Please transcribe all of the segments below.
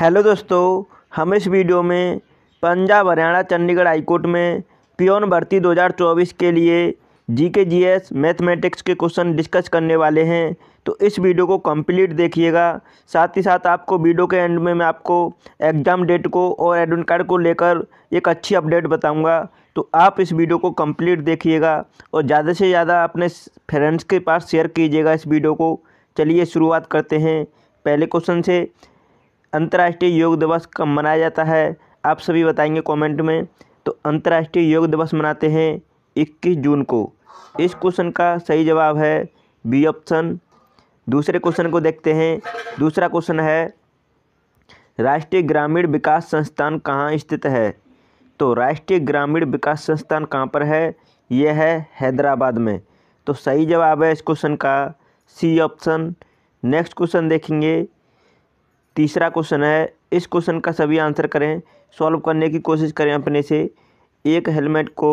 hello दोस्तों हम इस वीडियो में पंजाब हरियाणा चंडीगढ़ हाईकोर्ट में पियोन भर्ती 2024 के लिए G K G S mathematics के क्वेश्चन डिस्कस करने वाले हैं तो इस वीडियो को कंप्लीट देखिएगा साथ ही साथ आपको वीडियो के एंड में मैं आपको एग्ज़ाम डेट को और एडमिट कार्ड को लेकर एक अच्छी अपडेट बताऊँगा तो आप इस वीडियो को कम्प्लीट देखिएगा और ज़्यादा से ज़्यादा अपने फ्रेंड्स के पास शेयर कीजिएगा इस वीडियो को चलिए शुरुआत करते हैं पहले क्वेश्चन से अंतर्राष्ट्रीय योग दिवस कब मनाया जाता है आप सभी बताएंगे कमेंट में तो अंतर्राष्ट्रीय योग दिवस मनाते हैं 21 जून को इस क्वेश्चन का सही जवाब है बी ऑप्शन दूसरे क्वेश्चन को देखते हैं दूसरा क्वेश्चन है राष्ट्रीय ग्रामीण विकास संस्थान कहाँ स्थित है तो राष्ट्रीय ग्रामीण विकास संस्थान कहाँ पर है यह है हैदराबाद में तो सही जवाब है इस क्वेश्चन का सी ऑप्शन नेक्स्ट क्वेश्चन देखेंगे तीसरा क्वेश्चन है इस क्वेश्चन का सभी आंसर करें सॉल्व करने की कोशिश करें अपने से एक हेलमेट को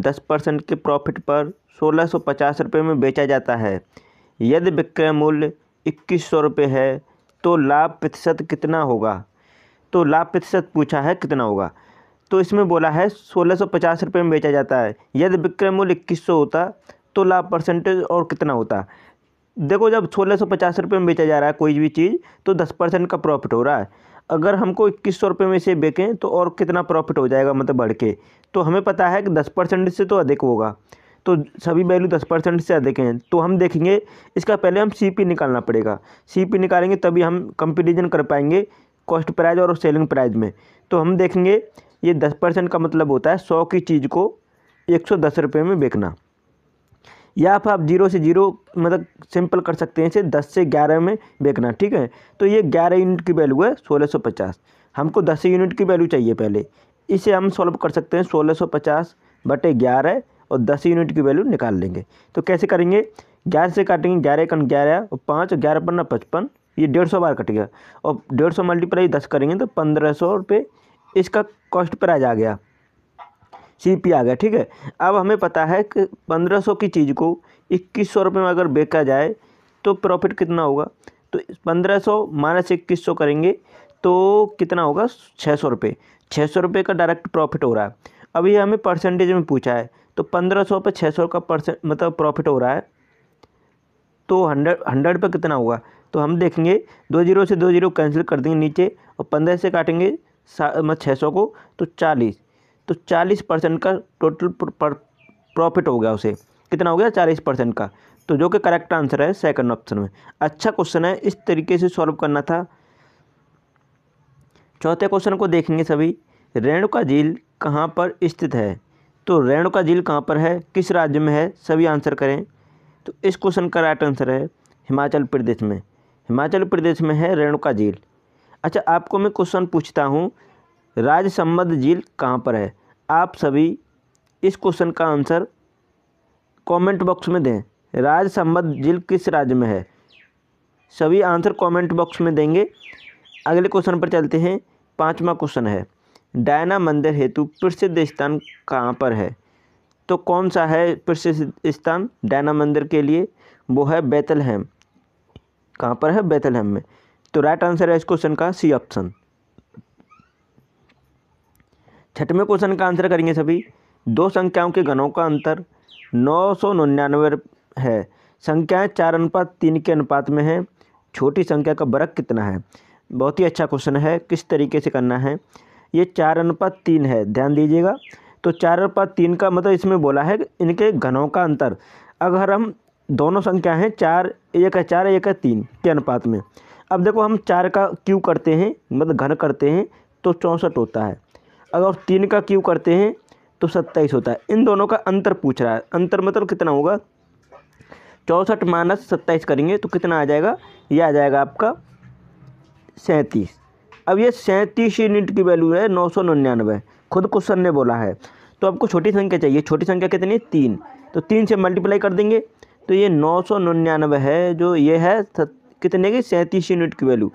दस परसेंट के प्रॉफिट पर सोलह सौ पचास रुपये में बेचा जाता है यदि विक्रय मूल्य इक्कीस सौ रुपये है तो लाभ प्रतिशत कितना होगा तो लाभ प्रतिशत पूछा है कितना होगा तो इसमें बोला है सोलह सौ पचास रुपये में बेचा जाता है यदि विक्रय मूल्य इक्कीस सौ होता तो लाभ परसेंटेज और कितना होता देखो जब सोलह सौ पचास रुपये में बेचा जा रहा है कोई भी चीज़ तो दस परसेंट का प्रॉफिट हो रहा है अगर हमको इक्कीस सौ रुपये में इसे बेचें तो और कितना प्रॉफिट हो जाएगा मतलब बढ़ के तो हमें पता है कि दस परसेंट से तो अधिक होगा तो सभी वैल्यू दस परसेंट से अधिक हैं तो हम देखेंगे इसका पहले हम सी पी निकालना पड़ेगा सी पी निकालेंगे तभी हम कंपेरिजन कर पाएंगे कॉस्ट प्राइज और सेलिंग प्राइज में तो हम देखेंगे ये दस परसेंट का मतलब होता है सौ की चीज़ को एक सौ दस रुपये में बेचना या फिर आप जीरो से जीरो मतलब सिंपल कर सकते हैं इसे दस से ग्यारह में बेचना ठीक है तो ये ग्यारह यूनिट की वैल्यू है सोलह सौ पचास हमको दस यूनिट की वैल्यू चाहिए पहले इसे हम सॉल्व कर सकते हैं सोलह सौ पचास बटे ग्यारह और दस यूनिट की वैल्यू निकाल लेंगे तो कैसे करेंगे ग्यारह से काटेंगे ग्यारह कन ग्यारह और पाँच और ग्यारह पन्ना पचपन ये डेढ़ सौ बार कट गया और डेढ़ सौ मल्टीप्लाई दस करेंगे तो पंद्रह सौ रुपये इसका कॉस्ट प्राइज आ गया सी पी आ गया ठीक है अब हमें पता है कि पंद्रह सौ की चीज़ को इक्कीस सौ रुपये में अगर बेचा जाए तो प्रॉफिट कितना होगा तो पंद्रह सौ माइनस इक्कीस सौ करेंगे तो कितना होगा छः सौ रुपये छः सौ रुपये का डायरेक्ट प्रॉफिट हो रहा है अभी हमें परसेंटेज में पूछा है तो पंद्रह सौ पर छः सौ का परसेंट मतलब प्रॉफिट हो रहा है तो हंड्रेड हंड्रेड पर कितना होगा तो हम देखेंगे दो जीरो से दो जीरो कैंसिल कर देंगे नीचे और पंद्रह से काटेंगे मतलब छः सौ को तो चालीस तो चालीस परसेंट का टोटल प्रॉफिट हो गया उसे कितना हो गया चालीस परसेंट का तो जो कि करेक्ट आंसर है सेकंड ऑप्शन में अच्छा क्वेश्चन है इस तरीके से सॉल्व करना था चौथे क्वेश्चन को देखेंगे सभी रेणुका झील कहाँ पर स्थित है तो रेणुका झील कहाँ पर है किस राज्य में है सभी आंसर करें तो इस क्वेश्चन का राइट आंसर है हिमाचल प्रदेश में हिमाचल प्रदेश में है रेणुका झील अच्छा आपको मैं क्वेश्चन पूछता हूँ राजसमंद झील कहाँ पर है आप सभी इस क्वेश्चन का आंसर कमेंट बॉक्स में दें राजसमंद झील किस राज्य में है सभी आंसर कमेंट बॉक्स में देंगे अगले क्वेश्चन पर चलते हैं पांचवा क्वेश्चन है डायना मंदिर हेतु प्रसिद्ध स्थान कहाँ पर है तो कौन सा है प्रसिद्ध स्थान डायना मंदिर के लिए वो है बैतलहम कहाँ पर है बैतलहम में तो राइट आंसर है इस क्वेश्चन का सी ऑप्शन छठवें क्वेश्चन का आंसर करेंगे सभी दो संख्याओं के घनों का अंतर नौ सौ निन्यानवे है संख्याएं चार अनुपात तीन के अनुपात में है छोटी संख्या का बरक कितना है बहुत ही अच्छा क्वेश्चन है किस तरीके से करना है ये चार अनुपात तीन है ध्यान दीजिएगा तो चार अनुपात तीन का मतलब इसमें बोला है इनके घनों का अंतर अगर हम दोनों संख्या हैं चार एक है चार एक है तीन के अनुपात में अब देखो हम चार का क्यू करते हैं मतलब घन करते हैं तो चौंसठ होता है अगर तीन का क्यू करते हैं तो सत्ताईस होता है इन दोनों का अंतर पूछ रहा है अंतर मतलब कितना होगा चौंसठ माइनस सत्ताईस करेंगे तो कितना आ जाएगा ये आ जाएगा आपका सैंतीस अब ये सैंतीस यूनिट की वैल्यू है नौ सौ निन्यानवे खुद क्वेश्चन ने बोला है तो आपको छोटी संख्या चाहिए छोटी संख्या कितनी है तीन तो तीन से मल्टीप्लाई कर देंगे तो ये नौ सौ निन्यानवे है जो ये है कितने की सैंतीस यूनिट की वैल्यू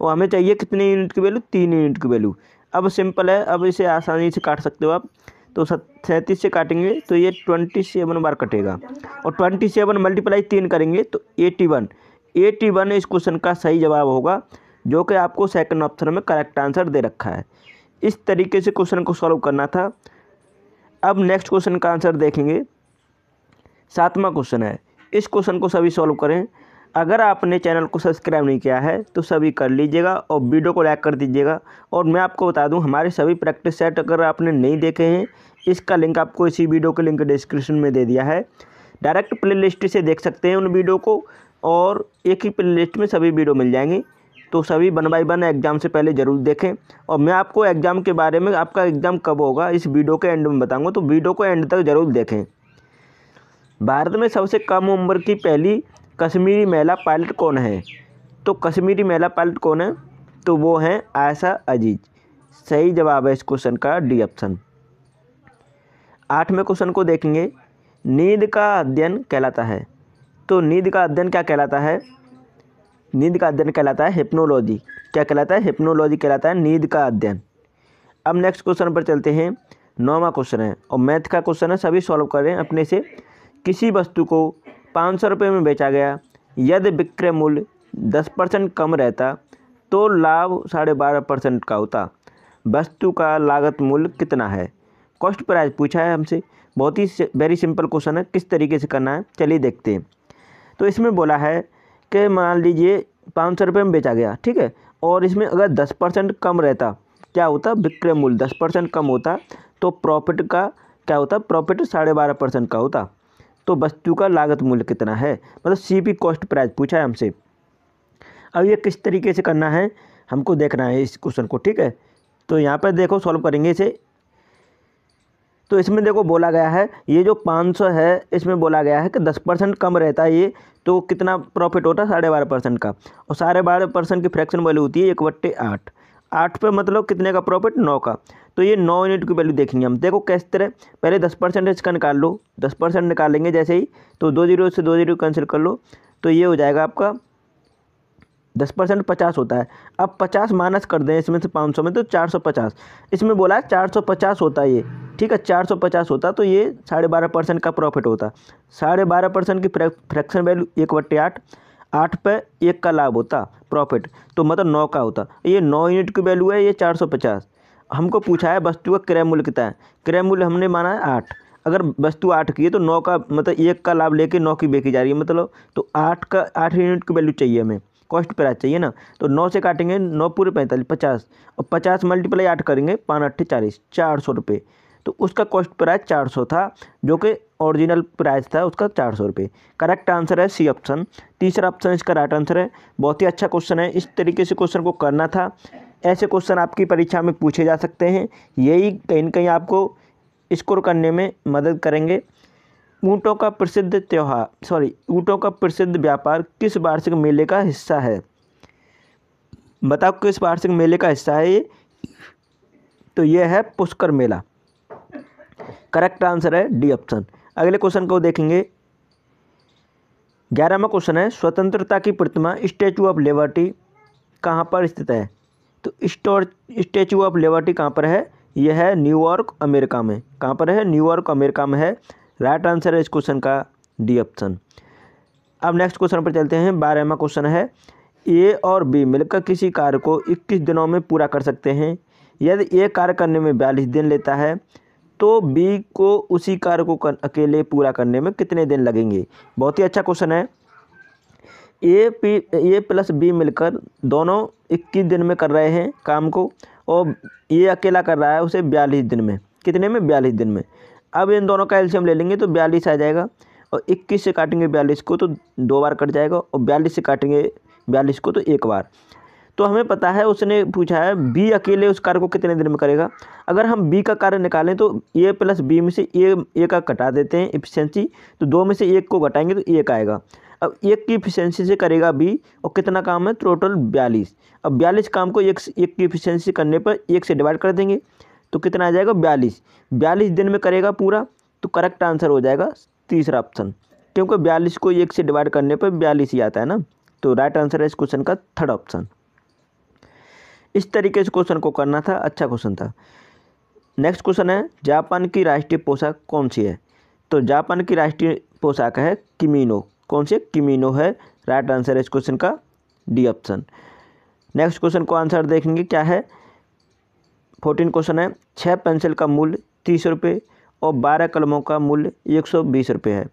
और हमें चाहिए कितने यूनिट की वैल्यू तीन यूनिट की वैल्यू अब सिंपल है अब इसे आसानी से काट सकते हो आप तो सैंतीस से काटेंगे तो ये ट्वेंटी सेवन बार कटेगा और ट्वेंटी सेवन मल्टीप्लाई तीन करेंगे तो एटी वन एटी वन इस क्वेश्चन का सही जवाब होगा जो कि आपको सेकंड ऑप्शन में करेक्ट आंसर दे रखा है इस तरीके से क्वेश्चन को सॉल्व करना था अब नेक्स्ट क्वेश्चन का आंसर देखेंगे सातवां क्वेश्चन है इस क्वेश्चन को सभी सॉल्व करें अगर आपने चैनल को सब्सक्राइब नहीं किया है तो सभी कर लीजिएगा और वीडियो को लाइक कर दीजिएगा और मैं आपको बता दूं हमारे सभी प्रैक्टिस सेट अगर आपने नहीं देखे हैं इसका लिंक आपको इसी वीडियो के लिंक डिस्क्रिप्शन में दे दिया है डायरेक्ट प्लेलिस्ट से देख सकते हैं उन वीडियो को और एक ही प्ले में सभी वीडियो मिल जाएंगे तो सभी वन बाई वन एग्ज़ाम से पहले ज़रूर देखें और मैं आपको एग्ज़ाम के बारे में आपका एग्ज़ाम कब होगा इस वीडियो के एंड में बताऊँगा तो वीडियो को एंड तक ज़रूर देखें भारत में सबसे कम उम्र की पहली कश्मीरी महिला पायलट कौन है तो कश्मीरी महिला पायलट कौन है तो वो हैं आयशा अजीज सही जवाब है इस क्वेश्चन का डी ऑप्शन आठवें क्वेश्चन को देखेंगे नींद का अध्ययन कहलाता है तो नींद का अध्ययन क्या कहलाता है नींद का अध्ययन कहलाता है हिप्नोलॉजी क्या कहलाता है हिप्नोलॉजी कहलाता है नींद का अध्ययन अब नेक्स्ट क्वेश्चन पर चलते हैं नौवा क्वेश्चन है और मैथ का क्वेश्चन है सभी सॉल्व करें अपने से किसी वस्तु को पाँच सौ रुपये में बेचा गया यदि विक्रय मूल्य दस परसेंट कम रहता तो लाभ साढ़े बारह परसेंट का होता वस्तु का लागत मूल्य कितना है कॉस्ट प्राइस पूछा है हमसे बहुत ही वेरी सिंपल क्वेश्चन है किस तरीके से करना है चलिए देखते हैं तो इसमें बोला है कि मान लीजिए पाँच सौ रुपये में बेचा गया ठीक है और इसमें अगर दस परसेंट कम रहता क्या होता विक्रय मूल्य दस परसेंट कम होता तो प्रॉफिट का क्या होता प्रॉफिट साढ़े बारह परसेंट का होता तो वस्तु का लागत मूल्य कितना है मतलब सी पी कॉस्ट प्राइस पूछा है हमसे अब ये किस तरीके से करना है हमको देखना है इस क्वेश्चन को ठीक है तो यहाँ पर देखो सॉल्व करेंगे इसे तो इसमें देखो बोला गया है ये जो 500 है इसमें बोला गया है कि 10 परसेंट कम रहता है ये तो कितना प्रॉफिट होता है साढ़े बारह परसेंट का और साढ़े बारह परसेंट की फ्रैक्शन वैल्यू होती है एक बट्टे आठ आठ पे मतलब कितने का प्रॉफिट नौ का तो ये नौ यूनिट की वैल्यू देखेंगे हम देखो किस तरह पहले दस परसेंट इसका निकाल लो दस परसेंट निकालेंगे जैसे ही तो दो जीरो से दो जीरो कैंसिल कर लो तो ये हो जाएगा आपका दस परसेंट पचास होता है अब पचास माइनस कर दें इसमें से पाँच सौ में तो चार सौ पचास इसमें बोला है चार सौ पचास होता है ये ठीक है चार सौ पचास होता तो ये साढ़े बारह परसेंट का प्रॉफिट होता साढ़े बारह परसेंट की फ्रैक्शन वैल्यू एक बट्टे आठ आठ पे एक का लाभ होता प्रॉफिट तो मतलब नौ का होता ये नौ यूनिट की वैल्यू है ये चार सौ पचास हमको पूछा है वस्तु का क्रय मूल्य कितना है क्रय मूल्य हमने माना है आठ अगर वस्तु आठ की है तो नौ का मतलब एक का लाभ लेके नौ की बेची जा रही है मतलब तो आठ का आठ यूनिट की वैल्यू चाहिए हमें कॉस्ट पर चाहिए ना तो नौ से काटेंगे नौ पूरे पैंतालीस पचास और पचास मल्टीप्लाई आठ करेंगे पाँच अट्ठे चालीस चार सौ रुपये तो उसका कॉस्ट प्राइस चार सौ था जो कि ओरिजिनल प्राइस था उसका चार सौ रुपये करेक्ट आंसर है सी ऑप्शन तीसरा ऑप्शन इसका राइट आंसर है बहुत ही अच्छा क्वेश्चन है इस तरीके से क्वेश्चन को करना था ऐसे क्वेश्चन आपकी परीक्षा में पूछे जा सकते हैं यही कहीं ना कहीं आपको स्कोर करने में मदद करेंगे ऊँटों का प्रसिद्ध त्यौहार सॉरी ऊँटों का प्रसिद्ध व्यापार किस वार्षिक मेले का हिस्सा है बताओ किस वार्षिक मेले का हिस्सा है ये तो ये है पुष्कर मेला करेक्ट आंसर है डी ऑप्शन अगले क्वेश्चन को देखेंगे ग्यारहवा क्वेश्चन है स्वतंत्रता की प्रतिमा स्टैचू ऑफ लिबर्टी कहाँ पर स्थित है तो स्टैचू ऑफ लिबर्टी कहाँ पर है यह है न्यूयॉर्क अमेरिका में कहाँ पर है न्यूयॉर्क अमेरिका में है राइट आंसर है इस क्वेश्चन का डी ऑप्शन अब नेक्स्ट क्वेश्चन पर चलते हैं बारहवा क्वेश्चन है ए और बी मिलकर किसी कार्य को इक्कीस दिनों में पूरा कर सकते हैं यदि ए कार्य करने में बयालीस दिन लेता है तो बी को उसी कार्य को कर, अकेले पूरा करने में कितने दिन लगेंगे बहुत ही अच्छा क्वेश्चन है A P A plus B मिलकर दोनों इक्कीस दिन में कर रहे हैं काम को और ये अकेला कर रहा है उसे बयालीस दिन में कितने में बयालीस दिन में अब इन दोनों का एल्शियम ले लेंगे तो बयालीस आ जाएगा और इक्कीस से काटेंगे बयालीस को तो दो बार कट जाएगा और बयालीस से काटेंगे बयालीस को तो एक बार तो हमें पता है उसने पूछा है बी अकेले उस कार्य को कितने दिन में करेगा अगर हम बी का कार्य निकालें तो ए प्लस बी में से ए ए का कटा देते हैं इफिशेंसी तो दो में से एक को घटाएंगे तो एक आएगा अब एक की इफिशेंसी से करेगा बी और कितना काम है टोटल बयालीस अब बयालीस काम को एक एक की इफिशेंसी करने पर एक से डिवाइड कर देंगे तो कितना आ जाएगा बयालीस बयालीस दिन में करेगा पूरा तो करेक्ट आंसर हो जाएगा तीसरा ऑप्शन क्योंकि बयालीस को एक से डिवाइड करने पर बयालीस ही आता है ना तो राइट आंसर है इस क्वेश्चन का थर्ड ऑप्शन इस तरीके से क्वेश्चन को करना था अच्छा क्वेश्चन था नेक्स्ट क्वेश्चन है जापान की राष्ट्रीय पोशाक कौन सी है तो जापान की राष्ट्रीय पोशाक है किमिनो कौन सी किमिनो है राइट आंसर है इस क्वेश्चन का डी ऑप्शन नेक्स्ट क्वेश्चन को आंसर देखेंगे क्या है फोर्टीन क्वेश्चन है छः पेंसिल का मूल्य तीस रुपये और बारह कलमों का मूल्य एक सौ बीस रुपये है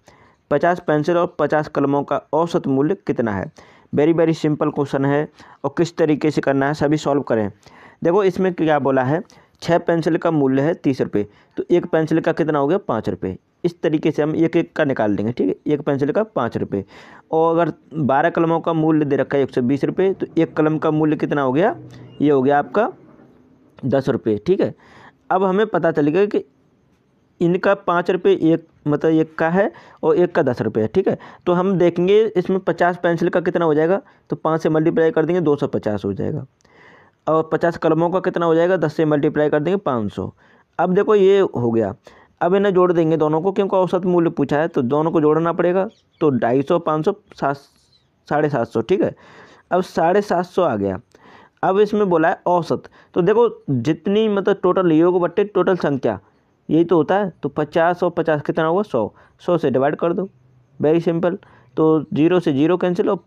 पचास पेंसिल और पचास कलमों का औसत मूल्य कितना है वेरी वेरी सिंपल क्वेश्चन है और किस तरीके से करना है सभी सॉल्व करें देखो इसमें क्या बोला है छः पेंसिल का मूल्य है तीस रुपये तो एक पेंसिल का कितना हो गया पाँच रुपये इस तरीके से हम एक एक का निकाल देंगे ठीक है एक पेंसिल का पाँच रुपये और अगर बारह कलमों का मूल्य दे रखा है एक सौ बीस रुपये तो एक कलम का मूल्य कितना हो गया ये हो गया आपका दस रुपये ठीक है अब हमें पता चलेगा कि इनका पाँच रुपये एक मतलब एक का है और एक का दस रुपये है ठीक है तो हम देखेंगे इसमें पचास पेंसिल का कितना हो जाएगा तो पाँच से मल्टीप्लाई कर देंगे दो सौ पचास हो जाएगा और पचास कलमों का कितना हो जाएगा दस से मल्टीप्लाई कर देंगे पाँच सौ अब देखो ये हो गया अब इन्हें जोड़ देंगे दोनों को क्योंकि औसत मूल्य पूछा है तो दोनों को जोड़ना पड़ेगा तो ढाई सौ पाँच सौ सात साढ़े सात सौ ठीक है अब साढ़े सात सौ आ गया अब इसमें बोला है औसत तो देखो जितनी मतलब टोटल योग बट्टे टोटल संख्या यही तो होता है तो पचास और पचास कितना हुआ सौ सौ से डिवाइड कर दो वेरी सिंपल तो जीरो से जीरो कैंसिल और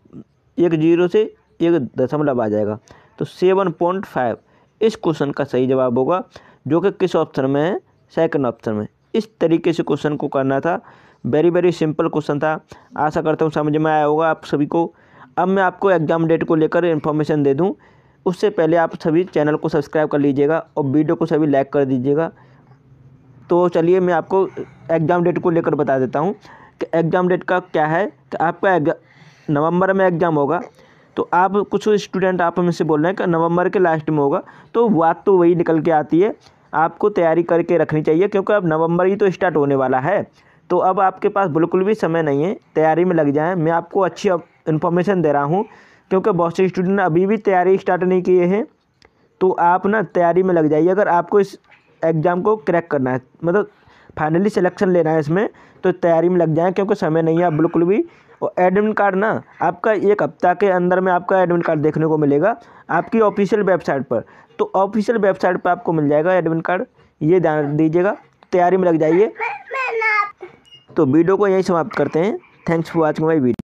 एक जीरो से एक दशमलव आ जाएगा तो सेवन पॉइंट फाइव इस क्वेश्चन का सही जवाब होगा जो कि किस ऑप्शन में है सेकंड ऑप्शन में इस तरीके से क्वेश्चन को करना था वेरी वेरी सिंपल क्वेश्चन था आशा करता हूँ समझ में आया होगा आप सभी को अब मैं आपको एग्ज़ाम डेट को लेकर इन्फॉर्मेशन दे दूँ उससे पहले आप सभी चैनल को सब्सक्राइब कर लीजिएगा और वीडियो को सभी लाइक कर दीजिएगा तो चलिए मैं आपको एग्ज़ाम डेट को लेकर बता देता हूँ कि एग्ज़ाम डेट का क्या है कि आपका नवंबर में एग्ज़ाम होगा तो आप कुछ स्टूडेंट आप हमें से बोल रहे हैं कि नवंबर के लास्ट में होगा तो बात तो वही निकल के आती है आपको तैयारी करके रखनी चाहिए क्योंकि अब नवंबर ही तो स्टार्ट होने वाला है तो अब आपके पास बिल्कुल भी समय नहीं है तैयारी में लग जाएँ मैं आपको अच्छी इन्फॉर्मेशन दे रहा हूँ क्योंकि बहुत से स्टूडेंट अभी भी तैयारी स्टार्ट नहीं किए हैं तो आप ना तैयारी में लग जाइए अगर आपको इस एग्ज़ाम को क्रैक करना है मतलब फाइनली सिलेक्शन लेना है इसमें तो तैयारी में लग जाए क्योंकि समय नहीं है बिल्कुल भी और एडमिट कार्ड ना आपका एक हफ्ता के अंदर में आपका एडमिट कार्ड देखने को मिलेगा आपकी ऑफिशियल वेबसाइट पर तो ऑफिशियल वेबसाइट पर आपको मिल जाएगा एडमिट कार्ड ये ध्यान दीजिएगा तैयारी में लग जाइए तो वीडियो को यही समाप्त करते हैं thanks for watching my video